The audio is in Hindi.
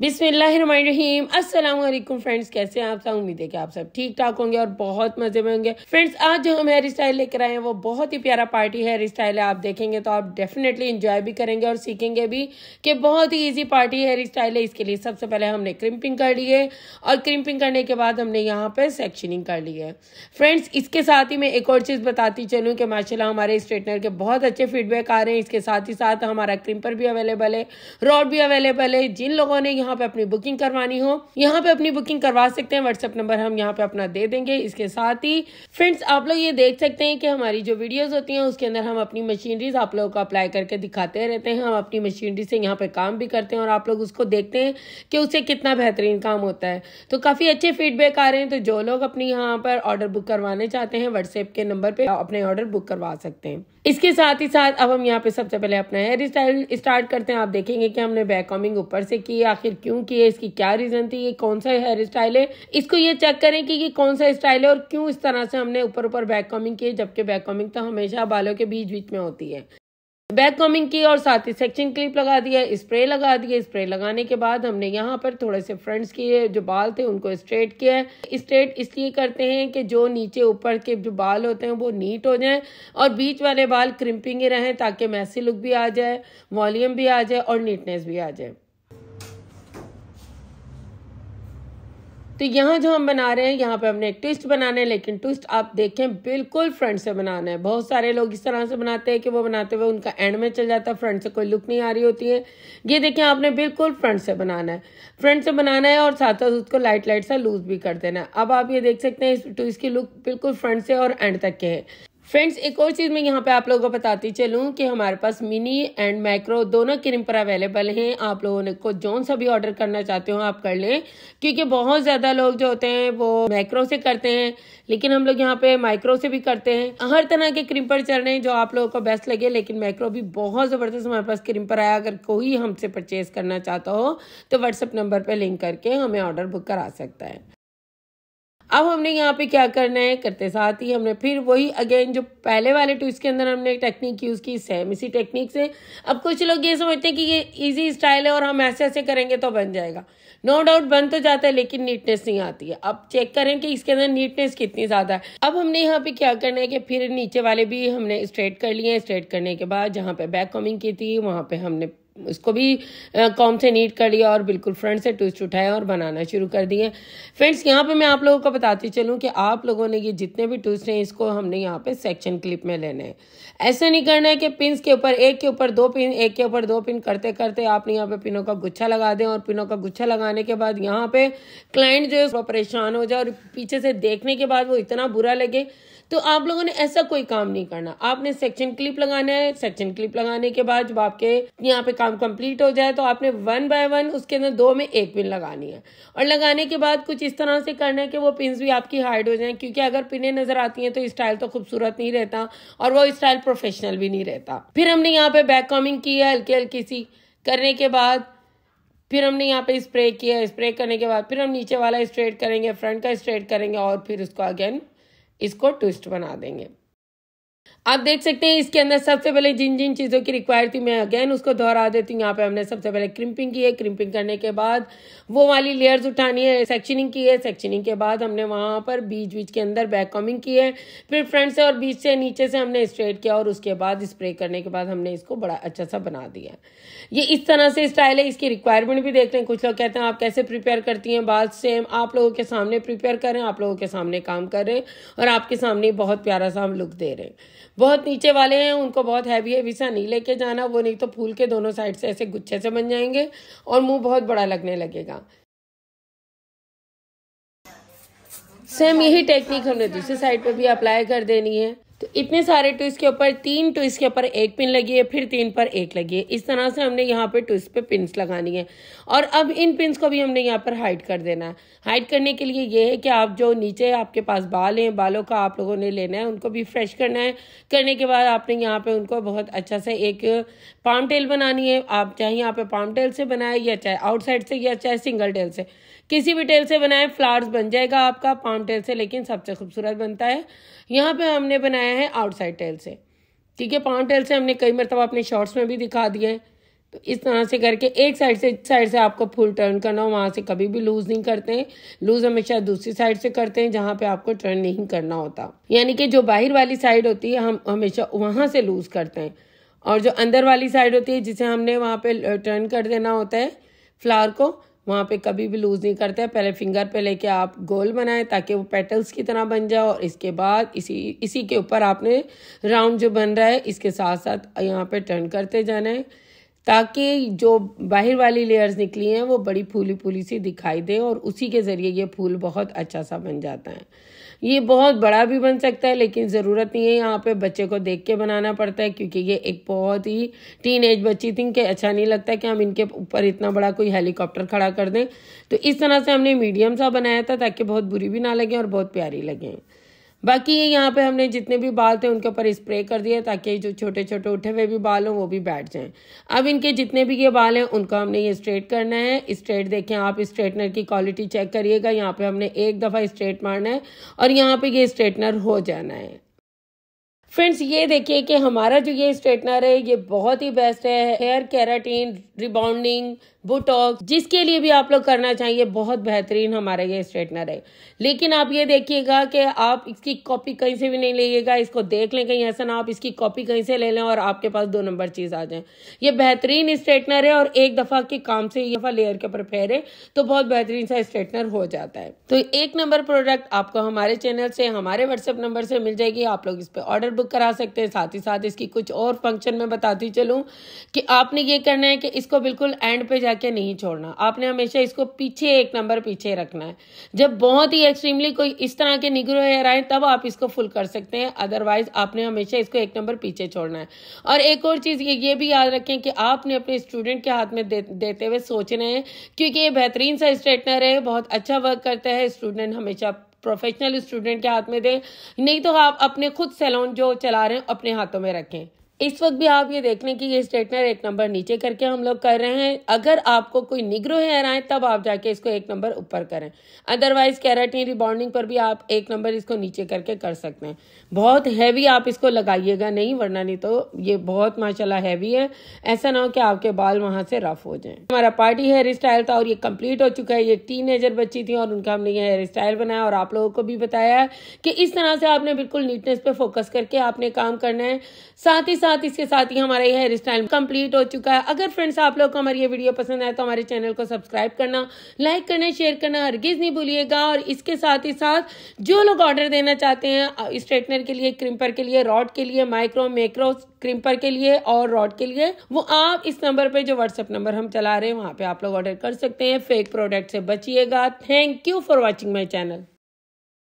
बिस्मिल्लाम असलम फ्रेंड्स कैसे हैं आप सब उम्मीद है कि आप सब ठीक ठाक होंगे और बहुत मजे में होंगे फ्रेंड्स आज जो हम हेयर स्टाइल लेकर आए हैं वो बहुत ही प्यारा पार्टी हेयर स्टाइल है आप देखेंगे तो आप डेफिनेटली इंजॉय भी करेंगे और सीखेंगे भी कि बहुत ही ईजी पार्टी हेयर स्टाइल है इसके लिए सबसे पहले हमने क्रिम्पिंग कर ली है और क्रिम्पिंग करने के बाद हमने यहाँ पर सेक्शनिंग कर ली है फ्रेंड्स इसके साथ ही मैं एक और चीज़ बताती चलूँ कि माशाला हमारे स्ट्रेटनर के बहुत अच्छे फीडबैक आ रहे हैं इसके साथ ही साथ हमारा क्रिम्पर भी अवेलेबल है रॉड भी अवेलेबल है जिन लोगों ने यहाँ पे अपनी बुकिंग करवानी हो यहाँ पे अपनी बुकिंग करवा सकते हैं व्हाट्सएप नंबर हम यहाँ पे अपना दे देंगे इसके साथ ही फ्रेंड्स आप लोग ये देख सकते हैं कि हमारी जो वीडियोस होती हैं उसके अंदर हम अपनी मशीनरीज आप लोगों को अप्लाई करके दिखाते रहते हैं हम अपनी मशीनरी से यहाँ पे काम भी करते हैं और आप लोग उसको देखते हैं कि उससे कितना बेहतरीन काम होता है तो काफ़ी अच्छे फीडबैक आ रहे हैं तो जो लोग अपनी यहाँ पर ऑर्डर बुक करवाने चाहते हैं व्हाट्सएप के नंबर पर अपने ऑर्डर बुक करवा सकते हैं इसके साथ ही साथ अब हम यहाँ पे सबसे पहले अपना हेयर स्टाइल स्टार्ट करते हैं आप देखेंगे कि हमने बैक कॉमिंग ऊपर से की आखिर क्यों की है इसकी क्या रीज़न थी ये कौन सा हेयर स्टाइल है इसको ये चेक करें कि ये कौन सा स्टाइल है और क्यों इस तरह से हमने ऊपर ऊपर बैक कॉमिंग की है जबकि बैक कॉमिंग तो हमेशा बालों के बीच बीच में होती है बैक कॉमिंग की और साथ ही सेक्शन क्लिप लगा दिया स्प्रे लगा दिया स्प्रे लगाने के बाद हमने यहाँ पर थोड़े से फ्रंट्स किए जो बाल थे उनको स्ट्रेट किया है स्ट्रेट इसलिए करते हैं कि जो नीचे ऊपर के जो बाल होते हैं वो नीट हो जाएं और बीच वाले बाल क्रिम्पिंग ही रहें ताकि मैसी लुक भी आ जाए वॉल्यूम भी आ जाए और नीटनेस भी आ जाए तो यहाँ जो हम बना रहे हैं यहाँ पे हमने एक ट्विस्ट बनाना है लेकिन ट्विस्ट आप देखें बिल्कुल फ्रंट से बनाना है बहुत सारे लोग इस तरह से बनाते हैं कि वो बनाते हुए उनका एंड में चल जाता है फ्रंट से कोई लुक नहीं आ रही होती है ये देखें आपने बिल्कुल फ्रंट से बनाना है फ्रंट से बनाना है और साथ साथ उसको लाइट लाइट सा लूज भी कर देना है अब आप ये देख सकते हैं इस ट्विस्ट की लुक बिल्कुल फ्रंट से और एंड तक के है फ्रेंड्स एक और चीज़ मैं यहाँ पे आप लोगों को बताती चलूँ कि हमारे पास मिनी एंड माइक्रो दोनों क्रीम पर अवेलेबल हैं आप लोगों ने को जौन सा भी ऑर्डर करना चाहते हो आप कर लें क्योंकि बहुत ज़्यादा लोग जो होते हैं वो माइक्रो से करते हैं लेकिन हम लोग यहाँ पे माइक्रो से भी करते हैं हर तरह के क्रीम पर चल रहे हैं जो आप लोगों को बेस्ट लगे लेकिन माइक्रो भी बहुत ज़बरदस्त हमारे पास क्रीम पर आया अगर कोई हमसे परचेज करना चाहता हो तो व्हाट्सअप नंबर पर लिंक करके हमें ऑर्डर बुक करा सकता है अब हमने यहाँ पे क्या करना है करते साथ ही हमने फिर वही अगेन जो पहले वाले ट्विस्ट के अंदर हमने टेक्निक यूज़ की सेम इसी टेक्निक से अब कुछ लोग ये समझते हैं कि ये इजी स्टाइल है और हम ऐसे ऐसे करेंगे तो बन जाएगा नो डाउट बन तो जाता है लेकिन नीटनेस नहीं आती है अब चेक करें कि इसके अंदर नीटनेस कितनी ज़्यादा है अब हमने यहाँ पे क्या करना है कि फिर नीचे वाले भी हमने स्ट्रेट कर लिए स्ट्रेट करने के बाद जहाँ पे बैक कॉमिंग की थी वहाँ पे हमने इसको भी कॉम से नीट कर लिया और बिल्कुल फ्रंट से ट्विस्ट उठाया और बनाना शुरू कर दिए फ्रेंड्स यहाँ पे मैं आप लोगों को बताती चलूँ कि आप लोगों ने ये जितने भी ट्विस्ट हैं इसको हमने यहाँ पे सेक्शन क्लिप में लेने हैं ऐसा नहीं करना है कि पिन्स के ऊपर एक के ऊपर दो पिन एक के ऊपर दो पिन करते करते आपने यहाँ पे पिनों का गुच्छा लगा दें और पिनों का गुच्छा लगाने के बाद यहाँ पे क्लाइंट जो है परेशान हो जाए और पीछे से देखने के बाद वो इतना बुरा लगे तो आप लोगों ने ऐसा कोई काम नहीं करना आपने सेक्शन क्लिप लगाना है सेक्शन क्लिप लगाने के बाद जब आपके यहाँ पे काम कंप्लीट हो जाए तो आपने वन बाय वन उसके अंदर दो में एक पिन लगानी है और लगाने के बाद कुछ इस तरह से करना है कि वो पिन भी आपकी हाइड हो जाएं क्योंकि अगर पिने नजर आती हैं तो स्टाइल तो खूबसूरत नहीं रहता और वो स्टाइल प्रोफेशनल भी नहीं रहता फिर हमने यहाँ पे बैक कॉमिंग की है हल्की हल्की सी करने के बाद फिर हमने यहाँ पे स्प्रे किया स्प्रे करने के बाद फिर हम नीचे वाला स्ट्रेट करेंगे फ्रंट का स्ट्रेट करेंगे और फिर उसको अगेन इसको ट्विस्ट बना देंगे आप देख सकते हैं इसके अंदर सबसे पहले जिन जिन चीज़ों की रिक्वायर थी मैं अगेन उसको दोहरा देती हूँ यहाँ पे हमने सबसे पहले क्रिम्पिंग की है क्रिम्पिंग करने के बाद वो वाली लेयर्स उठानी है सेक्शनिंग की है सेक्शनिंग के बाद हमने वहाँ पर बीच बीच के अंदर बैक कॉमिंग की है फिर फ्रंट से और बीच से नीचे से हमने स्ट्रेट किया और उसके बाद स्प्रे करने के बाद हमने इसको बड़ा अच्छा सा बना दिया ये इस तरह से स्टाइल है इसकी रिक्वायरमेंट भी देख हैं कुछ लोग कहते हैं आप कैसे प्रिपेयर करती हैं बाल सेम आप लोगों के सामने प्रिपेयर करें आप लोगों के सामने काम कर रहे हैं और आपके सामने बहुत प्यारा सा हम लुक दे रहे हैं बहुत नीचे वाले हैं उनको बहुत हैवी हैवी सा नहीं लेके जाना वो नहीं तो फूल के दोनों साइड से ऐसे गुच्छे से बन जाएंगे और मुंह बहुत बड़ा लगने लगेगा सेम यही टेक्निक हमने दूसरी साइड पे भी अप्लाई कर देनी है तो इतने सारे ट्विस्ट के ऊपर तीन ट्विस्ट के ऊपर एक पिन लगी है फिर तीन पर एक लगी है इस तरह से हमने यहाँ पर ट्विस्ट पे पिन लगानी है और अब इन पिन को भी हमने यहाँ पर हाइड कर देना है हाइड करने के लिए ये है कि आप जो नीचे आपके पास बाल हैं बालों का आप लोगों ने लेना है उनको भी फ्रेश करना है करने के बाद आपने यहाँ पर उनको बहुत अच्छा से एक पाम टेल बनानी है आप चाहे यहाँ पर पाम टेल से बनाए या चाहे आउटसाइड से या चाहे सिंगल टेल से किसी भी टेल से बनाए फ्लावर्स बन जाएगा आपका पाम टेल से लेकिन सबसे खूबसूरत बनता है यहाँ पे हमने बनाया है आउटसाइड टेल से ठीक है पाम टेल से हमने कई मरतबा अपने शॉर्ट्स में भी दिखा दिए तो इस तरह से करके एक साइड से इस साइड से आपको फुल टर्न करना हो वहाँ से कभी भी लूज़ नहीं करते हैं लूज़ हमेशा दूसरी साइड से करते हैं जहाँ पे आपको टर्न नहीं करना होता यानी कि जो बाहर वाली साइड होती है हम हमेशा वहाँ से लूज़ करते हैं और जो अंदर वाली साइड होती है जिसे हमने वहाँ पे टर्न कर देना होता है फ्लावर को वहाँ पे कभी भी लूज़ नहीं करते पहले फिंगर पे लेके आप गोल बनाएं ताकि वो पेटल्स की तरह बन जाए और इसके बाद इसी इसी के ऊपर आपने राउंड जो बन रहा है इसके साथ साथ यहाँ पे टर्न करते जाना है ताकि जो बाहर वाली लेयर्स निकली हैं वो बड़ी फूली फूली सी दिखाई दे और उसी के ज़रिए ये फूल बहुत अच्छा सा बन जाता है ये बहुत बड़ा भी बन सकता है लेकिन ज़रूरत नहीं है यहाँ पे बच्चे को देख के बनाना पड़ता है क्योंकि ये एक बहुत ही टीन एज बच्ची थी कि अच्छा नहीं लगता कि हम इनके ऊपर इतना बड़ा कोई हेलीकॉप्टर खड़ा कर दें तो इस तरह से हमने मीडियम सा बनाया था ताकि बहुत बुरी भी ना लगे और बहुत प्यारी लगें बाकी ये यहाँ पे हमने जितने भी बाल थे उनके ऊपर स्प्रे कर दिया ताकि जो छोटे छोटे उठे हुए भी बाल हों वो भी बैठ जाएं अब इनके जितने भी ये बाल हैं उनको हमने ये स्ट्रेट करना है स्ट्रेट देखें आप स्ट्रेटनर की क्वालिटी चेक करिएगा यहाँ पे हमने एक दफ़ा स्ट्रेट मारना है और यहाँ पे ये स्ट्रेटनर हो जाना है फ्रेंड्स ये देखिए कि हमारा जो ये स्ट्रेटनर है ये बहुत ही बेस्ट है हेयर कैराटीन रिबाउंडिंग बुटॉक जिसके लिए भी आप लोग करना चाहिए बहुत बेहतरीन हमारा ये स्ट्रेटनर है लेकिन आप ये देखिएगा कि आप इसकी कॉपी कहीं से भी नहीं लीजिएगा इसको देख लें कहीं ऐसा ना आप इसकी कॉपी कहीं से ले लें और आपके पास दो नंबर चीज़ आ जाए ये बेहतरीन स्ट्रेटनर है और एक दफ़ा के काम से ये दफ़ा लेयर के ऊपर फेरे तो बहुत बेहतरीन सा स्ट्रेटनर हो जाता है तो एक नंबर प्रोडक्ट आपको हमारे चैनल से हमारे व्हाट्सएप नंबर से मिल जाएगी आप लोग इस पर ऑर्डर बुक करा सकते हैं साथ ही साथ इसकी कुछ और फंक्शन में बताती चलूँ कि आपने ये करना है कि इसको बिल्कुल एंड पे जाए के नहीं छोड़ना आपने हमेशा इसको पीछे एक नंबर पीछे रखना है जब बहुत ही एक्सट्रीमली कोई इस तरह के निगरो हेयर आए तब आप इसको फुल कर सकते हैं अदरवाइज आपने हमेशा इसको एक नंबर पीछे छोड़ना है और एक और चीज़ ये ये भी याद रखें कि आपने अपने स्टूडेंट के हाथ में दे, देते हुए सोच रहे हैं क्योंकि ये बेहतरीन सा स्ट्रेटनर है बहुत अच्छा वर्क करता है स्टूडेंट हमेशा प्रोफेशनल स्टूडेंट के हाथ में दें नहीं तो आप अपने खुद सैलून जो चला रहे हैं अपने हाथों में रखें इस वक्त भी आप ये देख लें कि ये स्ट्रेटनर एक नंबर नीचे करके हम लोग कर रहे हैं अगर आपको कोई निग्रो हेयर आए तब आप जाके इसको एक नंबर ऊपर करें अदरवाइज कैराटीन रिबॉन्डिंग पर भी आप एक नंबर इसको नीचे करके कर सकते हैं बहुत हैवी आप इसको लगाइएगा नहीं वरना नहीं तो ये बहुत माशाला हैवी है ऐसा ना हो कि आपके बाल वहाँ से रफ हो जाए हमारा पार्टी हेयर स्टाइल था और ये कम्प्लीट हो चुका है ये टीन बच्ची थी और उनका हमने ये हेयर स्टाइल बनाया और आप लोगों को भी बताया कि इस तरह से आपने बिल्कुल नीटनेस पर फोकस करके आपने काम करना है साथ ही साथ इसके साथ ही हमारा हेयर स्टाइल कंप्लीट हो चुका है अगर फ्रेंड्स आप लोग को हमारी ये वीडियो पसंद आए तो हमारे चैनल को सब्सक्राइब करना लाइक करना शेयर करना हरगिज नहीं भूलिएगा और इसके साथ ही साथ जो लोग ऑर्डर देना चाहते हैं स्ट्रेटनर के लिए क्रिम्पर के लिए रॉड के लिए माइक्रो मेक्रो क्रिम्पर के लिए और रॉड के लिए वो आप इस नंबर पर जो व्हाट्सअप नंबर हम चला रहे हैं वहाँ पे आप लोग ऑर्डर कर सकते हैं फेक प्रोडक्ट से बचिएगा thank you for watching my channel